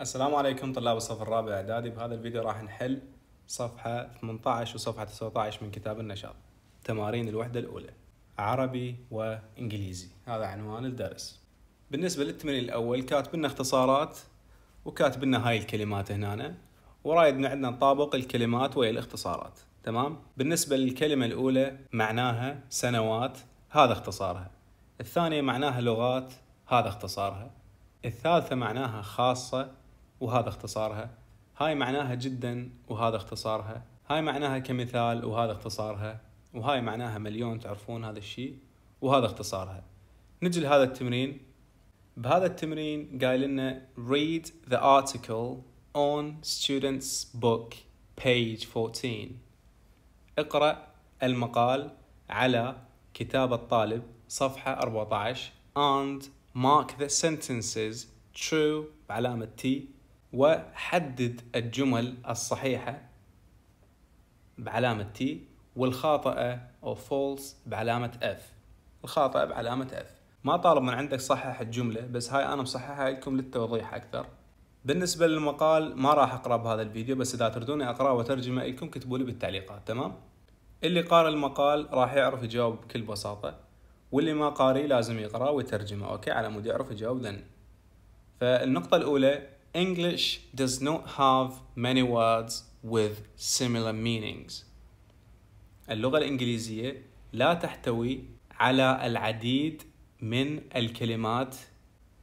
السلام عليكم طلاب الصف الرابع اعدادي بهذا الفيديو راح نحل صفحة 18 وصفحة 19 من كتاب النشاط تمارين الوحدة الأولى عربي وإنجليزي هذا عنوان الدرس بالنسبة للتمرين الأول كاتب لنا اختصارات وكاتب لنا هاي الكلمات هنا ورايد عندنا نطابق الكلمات ويا الاختصارات تمام بالنسبة للكلمة الأولى معناها سنوات هذا اختصارها الثانية معناها لغات هذا اختصارها الثالثة معناها خاصة وهذا اختصارها هاي معناها جدا وهذا اختصارها هاي معناها كمثال وهذا اختصارها وهاي معناها مليون تعرفون هذا الشيء وهذا اختصارها نجي لهذا التمرين بهذا التمرين قايل لنا read the article on student's book page 14 اقرأ المقال على كتاب الطالب صفحة 14 and mark the sentences true بعلامة T وحدد الجمل الصحيحة بعلامة T والخاطئة أو false بعلامة F الخاطئة بعلامة F ما طالب من عندك صحح الجملة بس هاي أنا مصححها لكم للتوضيح أكثر بالنسبة للمقال ما راح أقرأ بهذا الفيديو بس إذا تردوني أقرأه وترجمة لكم كتبوا لي بالتعليقات تمام اللي قارئ المقال راح يعرف يجاوب بكل بساطة واللي ما قاري لازم يقرأ ويترجمه أوكي على مود يعرف يجاوب لن فالنقطة الأولى English does not have many words with similar meanings. اللغة الإنجليزية لا تحتوي على العديد من الكلمات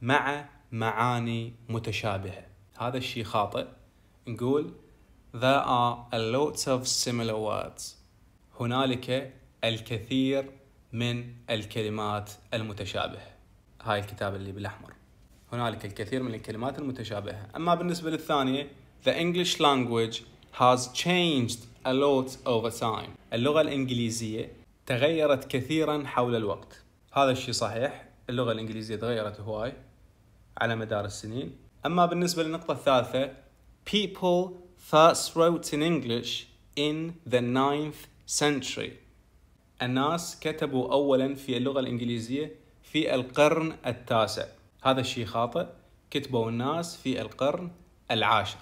مع معاني متشابهة. هذا الشيء خاطئ. نقول There are a lot of similar words. هنالك الكثير من الكلمات المتشابهة. هاي الكتاب اللي بالأحمر. هنالك الكثير من الكلمات المتشابهة أما بالنسبة للثانية The English language has changed a lot over time اللغة الإنجليزية تغيرت كثيرا حول الوقت هذا الشيء صحيح اللغة الإنجليزية تغيرت هواي على مدار السنين أما بالنسبة للنقطة الثالثة People first wrote in English in the ninth century الناس كتبوا أولا في اللغة الإنجليزية في القرن التاسع هذا الشيء خاطئ كتبوا الناس في القرن العاشر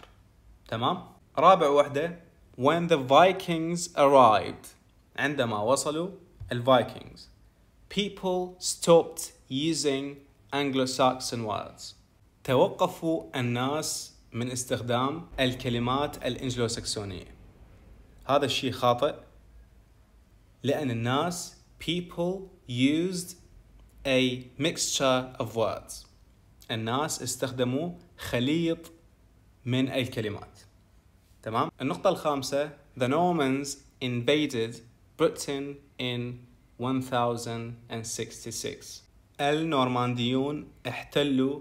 تمام رابع وحده when the Vikings arrived عندما وصلوا الفايكنجز people stopped using Anglo-Saxon words توقفوا الناس من استخدام الكلمات الانجلوساكسونية هذا الشيء خاطئ لأن الناس people used a mixture of words الناس استخدموا خليط من الكلمات تمام النقطة الخامسة The Normans invaded Britain in 1066 النورمانديون احتلوا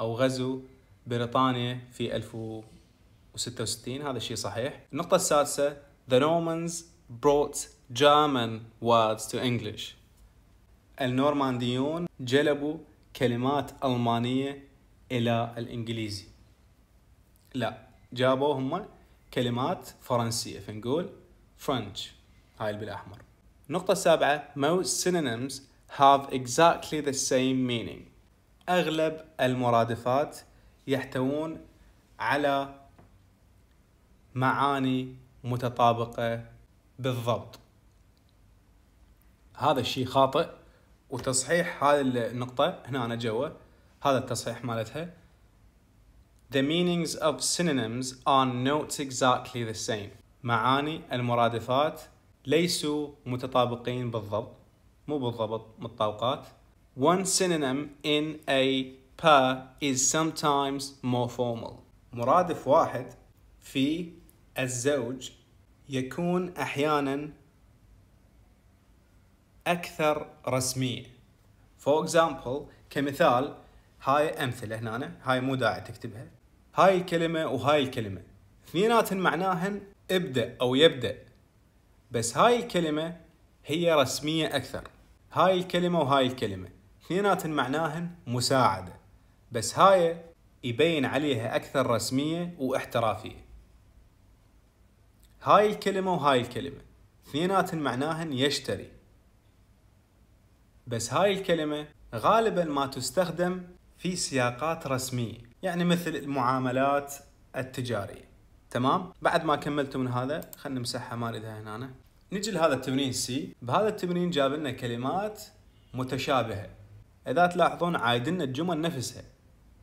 أو غزوا بريطانيا في 1066 هذا الشيء صحيح النقطة السادسة The Normans brought German words to English النورمانديون جلبوا كلمات ألمانية إلى الإنجليزي لا جابوا هم كلمات فرنسية فنقول French هاي بالأحمر النقطة السابعة most synonyms have exactly the same meaning أغلب المرادفات يحتوون على معاني متطابقة بالضبط هذا الشيء خاطئ وتصحيح هذه النقطة هنا أنا جوا هذا التصحيح مالتها The meanings of synonyms are not exactly the same معاني المرادفات ليسوا متطابقين بالضبط مو بالضبط متطابقات One synonym in a per is sometimes more formal مرادف واحد في الزوج يكون أحيانا أكثر رسمية for example كمثال هاي أمثلة هنا هاي مو داعي تكتبها هاي الكلمة وهاي الكلمة اثنيناتهن معناهن ابدأ أو يبدأ بس هاي الكلمة هي رسمية أكثر هاي الكلمة وهاي الكلمة اثنيناتهن معناهن مساعدة بس هاي يبين عليها أكثر رسمية واحترافية هاي الكلمة وهاي الكلمة اثنيناتهن معناهن يشتري بس هاي الكلمة غالبا ما تستخدم في سياقات رسمية يعني مثل المعاملات التجارية تمام بعد ما كملت من هذا خلينا نمسحها ما نريدها هنا أنا. نجي لهذا التمرين سي بهذا التمرين جاب لنا كلمات متشابهة إذا تلاحظون عايدنا الجمل نفسها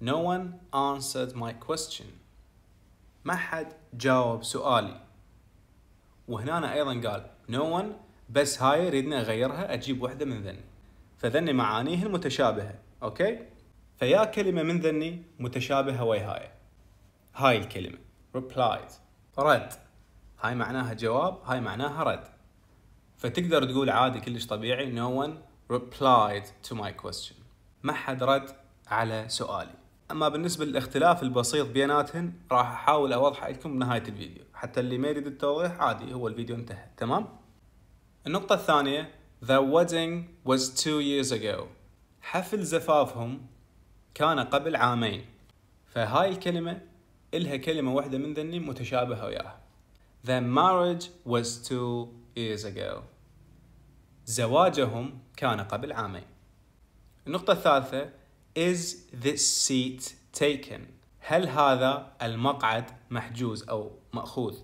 No one answered my question ما حد جاوب سؤالي وهنا أنا أيضا قال No one بس هاي ريدنا أغيرها أجيب واحدة من ذني فذني معانيه المتشابهة أوكي؟ فيا كلمة من ذني متشابهة وياهاي هاي الكلمة replied رد هاي معناها جواب هاي معناها رد فتقدر تقول عادي كلش طبيعي no one replied to my question ما حد رد على سؤالي اما بالنسبه للاختلاف البسيط بيناتهن راح احاول اوضحه لكم بنهايه الفيديو حتى اللي ما يريد التوضيح عادي هو الفيديو انتهى تمام النقطه الثانيه The wedding was two years ago. حفل زفافهم كان قبل عامين. فهاي الكلمة إلها كلمة واحدة من ذني متشابهة وياها. The marriage was two years ago. زواجهم كان قبل عامين. النقطة الثالثة Is this seat taken? هل هذا المقعد محجوز أو مأخوذ؟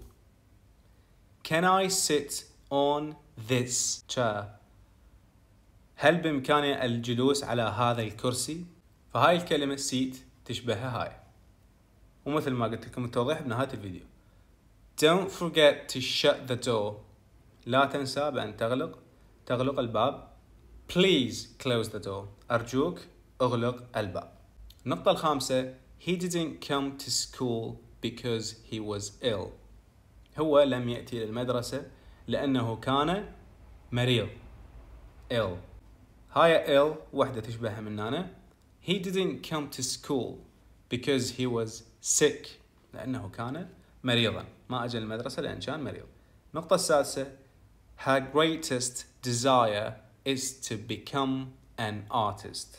Can I sit on this chair? هل بإمكاني الجلوس على هذا الكرسي؟ فهاي الكلمة سيت تشبه هاي ومثل ما قلت لكم التوضيح بنهاية الفيديو Don't forget to shut the door لا تنسى بأن تغلق تغلق الباب Please close the door أرجوك اغلق الباب النقطة الخامسة He didn't come to school because he was ill هو لم يأتي للمدرسة لأنه كان مريض ill هاي ال وحده تشبهها من هنا he didn't come to school because he was sick لانه كان مريضا ما اجى المدرسه لان كان مريض النقطه السادسه her greatest desire is to become an artist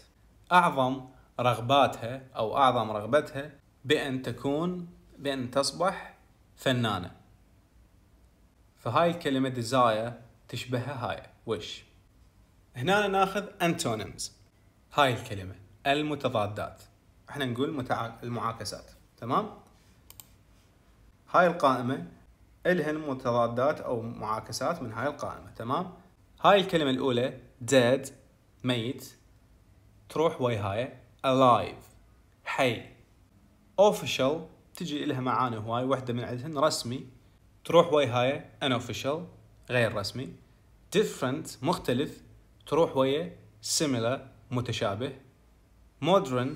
اعظم رغباتها او اعظم رغبتها بان تكون بان تصبح فنانه فهاي الكلمه desire تشبهها هاي wish هنا ناخذ antonyms هاي الكلمة المتضادات احنا نقول متع... المعاكسات تمام هاي القائمة الهن متضادات او معاكسات من هاي القائمة تمام هاي الكلمة الأولى dead ميت تروح وي هاي alive حي official تجي لها معاني هواي وحده من عندهن رسمي تروح وي هاي unofficial غير رسمي different مختلف تروح ويا similar متشابه modern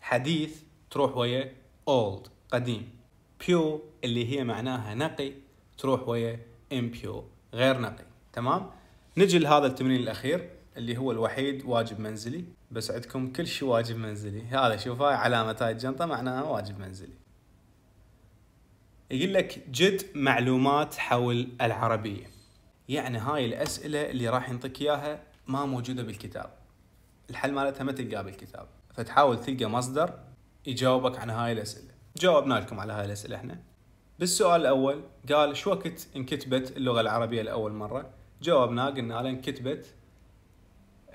حديث تروح ويا old قديم بيو اللي هي معناها نقي تروح ويا امبيو غير نقي تمام نجي لهذا التمرين الاخير اللي هو الوحيد واجب منزلي بس عندكم كل شيء واجب منزلي هذا شوفها علامة هاي الجنطة معناها واجب منزلي يقول لك جد معلومات حول العربية يعني هاي الأسئلة اللي راح ينطيك إياها ما موجوده بالكتاب الحل مالتها ما تلقاه بالكتاب فتحاول تلقى مصدر يجاوبك عن هاي الاسئله جاوبنا لكم على هاي الاسئله احنا بالسؤال الاول قال شو وقت انكتبت اللغه العربيه لاول مره جاوبنا قلنا له انكتبت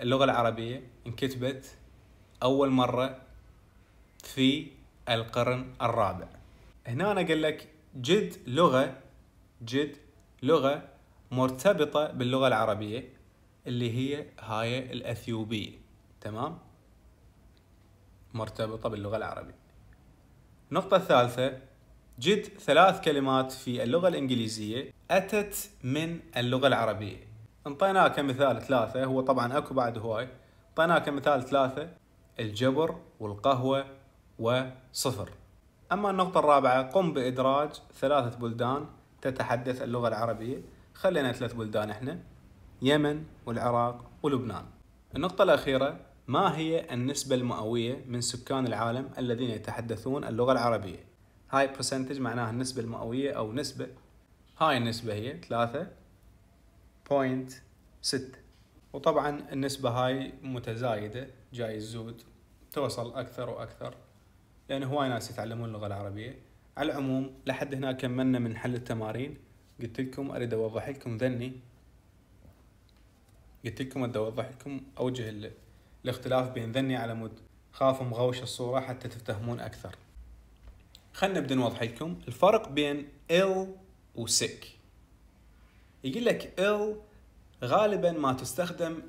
اللغه العربيه انكتبت اول مره في القرن الرابع هنا أنا قال لك جد لغه جد لغه مرتبطه باللغه العربيه اللي هي هاي الأثيوبية تمام مرتبطة باللغة العربية النقطة الثالثة جد ثلاث كلمات في اللغة الإنجليزية أتت من اللغة العربية انطيناها كمثال ثلاثة هو طبعا أكو بعد هواي انطيناها كمثال ثلاثة الجبر والقهوة وصفر أما النقطة الرابعة قم بإدراج ثلاثة بلدان تتحدث اللغة العربية خلينا ثلاث بلدان احنا يمن والعراق ولبنان النقطة الأخيرة ما هي النسبة المئوية من سكان العالم الذين يتحدثون اللغة العربية؟ هاي برسنتج معناها النسبة المئوية أو نسبة هاي النسبة هي 3.6 وطبعا النسبة هاي متزايدة جاي تزود توصل أكثر وأكثر لأن يعني هواي ناس يتعلمون اللغة العربية على العموم لحد هنا كملنا من حل التمارين قلت لكم أريد أوضح لكم ذني قلت لكم ابدا اوضح لكم اوجه الاختلاف بين ذني على مود خاف مغوش الصوره حتى تفتهمون اكثر خلنا نبدا نوضح لكم الفرق بين ill sick يقول لك ill غالبا ما تستخدم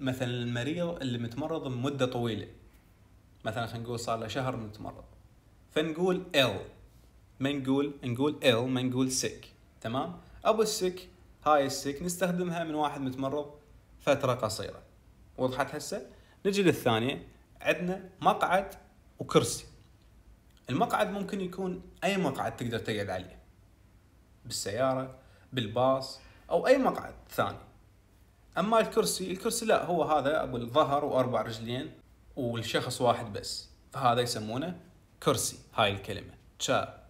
مثلا المريض اللي متمرض مدة طويلة مثلا خلينا نقول صار له شهر متمرض فنقول ill ما نقول نقول ill ما نقول sick تمام ابو السك هاي السك نستخدمها من واحد متمرض فتره قصيره وضحت هسه نجي للثانيه عندنا مقعد وكرسي المقعد ممكن يكون اي مقعد تقدر تقعد عليه بالسياره بالباص او اي مقعد ثاني اما الكرسي الكرسي لا هو هذا ابو الظهر واربع رجلين والشخص واحد بس فهذا يسمونه كرسي هاي الكلمه تشا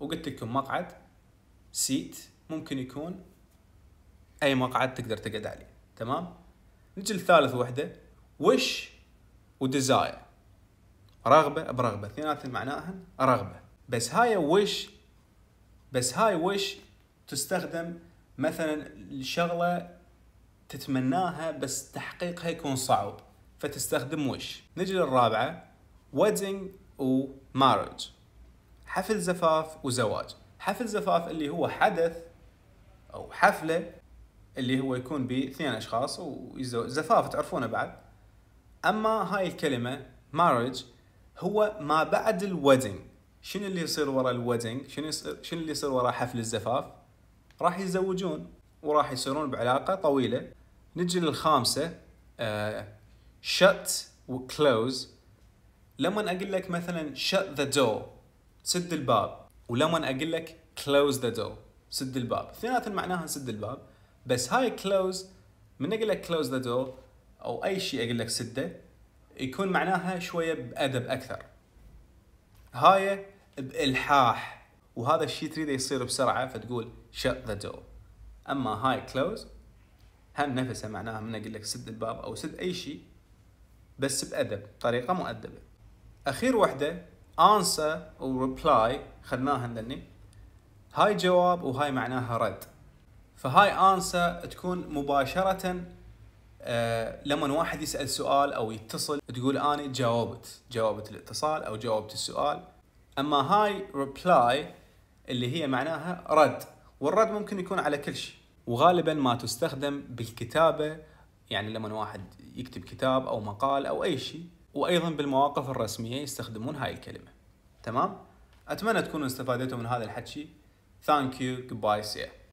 وقلت لكم مقعد سيت ممكن يكون اي مقعد تقدر تقعد عليه تمام نجي للثالث وحده وش وديزاير رغبه برغبه اثنيناتهم معناها رغبه بس هاي وش بس هاي وش تستخدم مثلا الشغله تتمناها بس تحقيقها يكون صعب فتستخدم وش نجي للرابعه ويدنج ومارج حفل زفاف وزواج حفل زفاف اللي هو حدث او حفله اللي هو يكون باثنين اشخاص ويتزوج زفاف تعرفونه بعد اما هاي الكلمه marriage هو ما بعد الودنج شنو اللي يصير ورا الودنج شنو يصير شنو اللي يصير ورا حفل الزفاف راح يتزوجون وراح يصيرون بعلاقه طويله نجي للخامسه آه shut وكلوز لما اقول لك مثلا shut the door سد الباب ولما اقول لك close the door سد الباب اثنيناتهم معناها سد الباب بس هاي كلوز من اقول لك كلوز ذا دور او اي شيء اقول لك سده يكون معناها شويه بادب اكثر هاي بالحاح وهذا الشيء تريده يصير بسرعه فتقول شت ذا دور اما هاي كلوز هم نفسها معناها من اقول لك سد الباب او سد اي شيء بس بادب طريقه مؤدبه اخير وحده answer وريبلاي خذناها خدناها هاي جواب وهاي معناها رد فهاي انسر تكون مباشره آه، لما واحد يسال سؤال او يتصل تقول اني جاوبت جاوبت الاتصال او جاوبت السؤال اما هاي ريبلاي اللي هي معناها رد والرد ممكن يكون على كل شيء وغالبا ما تستخدم بالكتابه يعني لما واحد يكتب كتاب او مقال او اي شيء وايضا بالمواقف الرسميه يستخدمون هاي الكلمه تمام اتمنى تكونوا استفادتوا من هذا الحكي ثانك يو goodbye see